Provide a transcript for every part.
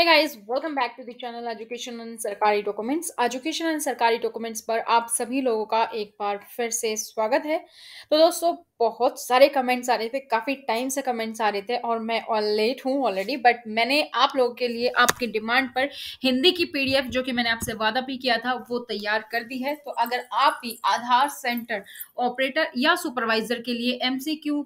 है guys welcome back to the channel education and सरकारी documents education and सरकारी documents पर आप सभी लोगों का एक बार फिर से स्वागत है तो दोस्तों बहुत सारे कमेंट्स आ रहे थे काफ़ी टाइम से कमेंट्स आ रहे थे और मैं ऑल लेट हूँ ऑलरेडी बट मैंने आप लोगों के लिए आपकी डिमांड पर हिंदी की पी जो कि मैंने आपसे वादा भी किया था वो तैयार कर दी है तो अगर आप भी आधार सेंटर ऑपरेटर या सुपरवाइजर के लिए एम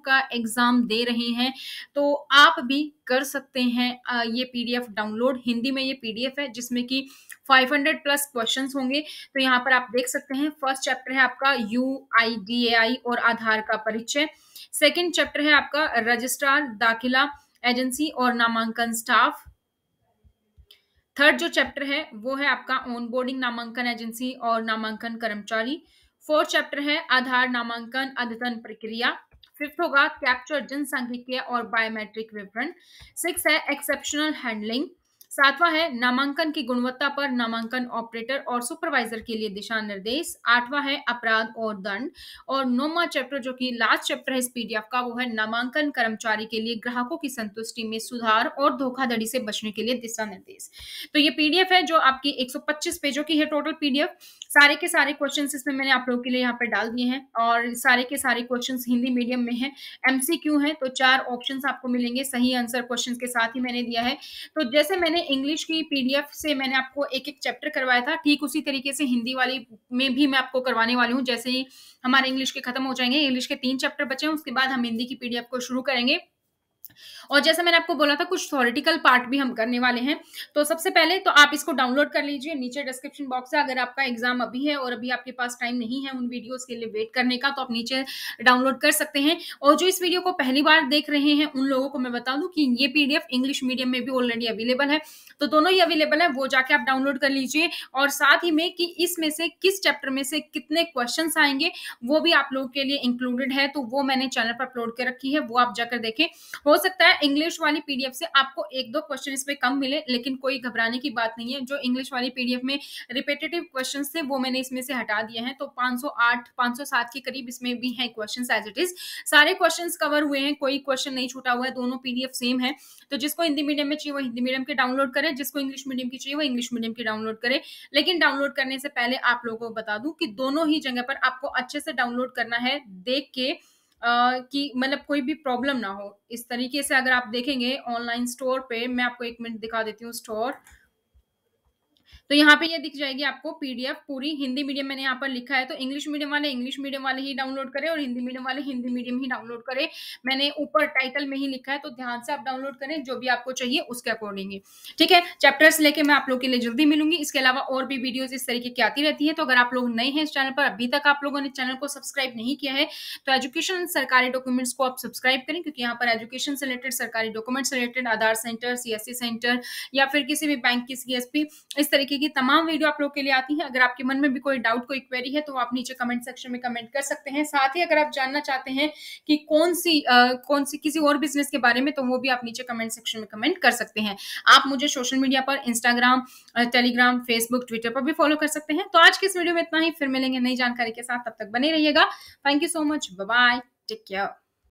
का एग्ज़ाम दे रहे हैं तो आप भी कर सकते हैं ये पी डाउनलोड डाउनलोड हिंदी में ये पीडीएफ है जिसमें कि 500 प्लस क्वेश्चन होंगे तो यहाँ पर आप देख सकते हैं फर्स्ट चैप्टर है आपका यू आई डी ए आई और आधार का परिचय सेकेंड चैप्टर है आपका रजिस्ट्रार दाखिला एजेंसी और नामांकन स्टाफ थर्ड जो चैप्टर है वो है आपका ऑन बोर्डिंग नामांकन एजेंसी और नामांकन कर्मचारी फोर्थ चैप्टर है आधार नामांकन अद्यतन प्रक्रिया फिफ्थ होगा कैप्चर जनसांख्यिकीय और बायोमेट्रिक विवरण सिक्स है एक्सेप्शनल हैंडलिंग सातवां है नामांकन की गुणवत्ता पर नामांकन ऑपरेटर और सुपरवाइजर के लिए दिशा निर्देश आठवां है अपराध और दंड और नौवा चैप्टर जो कि लास्ट चैप्टर है इस पीडीएफ का वो है नामांकन कर्मचारी के लिए ग्राहकों की संतुष्टि में सुधार और धोखाधड़ी से बचने के लिए दिशा निर्देश तो ये पीडीएफ है जो आपकी एक पेजों की है टोटल पीडीएफ सारे के सारे क्वेश्चन इसमें मैंने आप लोगों के लिए यहाँ पे डाल दिए हैं और सारे के सारे क्वेश्चन हिंदी मीडियम में है एम है तो चार ऑप्शन आपको मिलेंगे सही आंसर क्वेश्चन के साथ ही मैंने दिया है तो जैसे मैंने इंग्लिश की पीडीएफ से मैंने आपको एक एक चैप्टर करवाया था ठीक उसी तरीके से हिंदी वाली में भी मैं आपको करवाने वाली हूँ जैसे ही हमारे इंग्लिश के खत्म हो जाएंगे इंग्लिश के तीन चैप्टर बचे हैं उसके बाद हम हिंदी की पीडीएफ को शुरू करेंगे और जैसे मैंने आपको बोला था कुछ थोरिटिकल पार्ट भी हम करने वाले हैं तो सबसे पहले तो आप इसको डाउनलोड कर लीजिए नीचे डिस्क्रिप्शन बॉक्स है अगर आपका एग्जाम अभी है और अभी आपके पास टाइम नहीं है उन वीडियोस के लिए वेट करने का तो आप नीचे डाउनलोड कर सकते हैं और जो इस वीडियो को पहली बार देख रहे हैं उन लोगों को मैं बता दूं कि ये पीडीएफ इंग्लिश मीडियम में भी ऑलरेडी अवेलेबल है तो दोनों ही अवेलेबल है वो जाके आप डाउनलोड कर लीजिए और साथ ही में कि इसमें से किस चैप्टर में से कितने क्वेश्चन आएंगे वो भी आप लोगों के लिए इंक्लूडेड है तो वो मैंने चैनल पर अपलोड कर रखी है वो आप जाकर देखें हो सकता है इंग्लिश वाली पीडीएफ से आपको एक दो क्वेश्चन इसमें कम मिले लेकिन कोई घबराने की बात नहीं है जो इंग्लिश वाली पीडीएफ में रिपीटेटिव क्वेश्चन थे वो मैंने इसमें से हटा दिए हैं तो पांच सौ के करीब इसमें भी है क्वेश्चन एज इट इज सारे क्वेश्चन कवर हुए हैं कोई क्वेश्चन नहीं छूटा हुआ है दोनों पीडीएफ सेम है तो जिसको हिंदी मीडियम में चाहिए वो हिंदी मीडियम के डाउनलोड करें जिसको इंग्लिश मीडियम की चाहिए वो इंग्लिश मीडियम की डाउनलोड करें लेकिन डाउनलोड करने से पहले आप लोगों को बता दूं कि दोनों ही जगह पर आपको अच्छे से डाउनलोड करना है देख के कि मतलब कोई भी प्रॉब्लम ना हो इस तरीके से अगर आप देखेंगे ऑनलाइन स्टोर पे मैं आपको एक मिनट दिखा देती हूँ स्टोर तो यहाँ पे ये यह दिख जाएगी आपको पीडीएफ पूरी हिंदी मीडियम मैंने यहाँ पर लिखा है तो इंग्लिश मीडियम वाले इंग्लिश मीडियम वाले ही डाउनलोड करें और हिंदी मीडियम वाले हिंदी मीडियम ही डाउनलोड करें मैंने ऊपर टाइटल में ही लिखा है तो ध्यान से आप डाउनलोड करें जो भी आपको चाहिए उसके अकॉर्डिंग ठीक है चैप्टर्स लेके मैं आप लोग के लिए जल्दी मिलूंगी इसके अलावा और भी वीडियोज इस तरीके की आती रहती है तो अगर आप लोग नए हैं इस चैनल पर अभी तक आप लोगों ने चैनल को सब्सक्राइब नहीं किया है तो एजुकेशन सरकारी डॉक्यूमेंट्स को आप सब्सक्राइब करें क्योंकि यहाँ पर एजुकेशन से रिलेटेड सरकारी documents related Aadhaar centre CSC centre या फिर किसी भी बैंक की सीएसपी इस तरीके की तमाम वीडियो आप लोग के लिए आती है अगर आपके मन में भी कोई डाउट कोई क्वेरी है तो आप नीचे कमेंट सेक्शन में कमेंट कर सकते हैं साथ ही अगर आप जानना चाहते हैं कि कौन सी आ, कौन सी किसी और बिजनेस के बारे में तो वो भी आप नीचे कमेंट सेक्शन में कमेंट कर सकते हैं आप मुझे सोशल मीडिया पर इंस्टाग्राम टेलीग्राम फेसबुक ट्विटर पर भी फॉलो कर सकते हैं तो आज के इस वीडियो में इतना ही फिर मिलेंगे नई जानकारी के साथ तब तक बने रहिएगा thank you so much bye take care